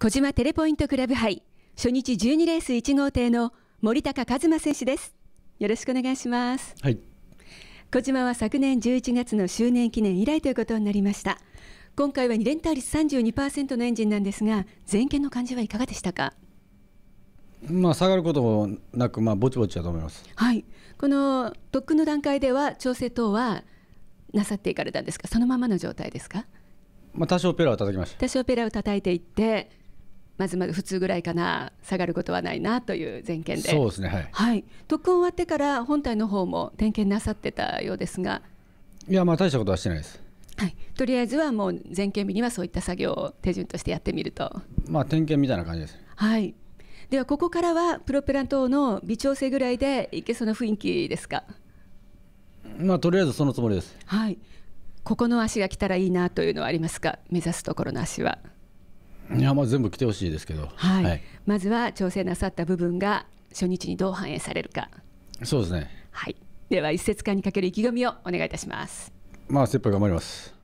小島テレポイントクラブ杯初日十二レース一号艇の森高一馬選手ですよろしくお願いしますはい小島は昨年十一月の周年記念以来ということになりました今回は二連単率三十二パーセントのエンジンなんですが前見の感じはいかがでしたかまあ下がることもなくまあぼちぼちだと思いますはいこの特訓の段階では調整等はなさっていかれたんですかそのままの状態ですかまあ多少ペラを叩きました多少ペラを叩いていってまずまず普通ぐらいかな下がることはないなという全件でそうですねはい、はい、特訓終わってから本体の方も点検なさってたようですがいやまあ大したことはしてないですはい、とりあえずはもう全県日にはそういった作業を手順としてやってみるとまあ点検みたいな感じです、はい、ではここからはプロペラ等の微調整ぐらいでいけそうな雰囲気ですかまあとりあえずそのつもりですはいここの足が来たらいいなというのはありますか目指すところの足はいやまあ全部来てほしいですけど、はい、はい、まずは調整なさった部分が初日にどう反映されるかそうですねはいでは一節間にかける意気込みをお願いいたしますまあ切羽頑張ります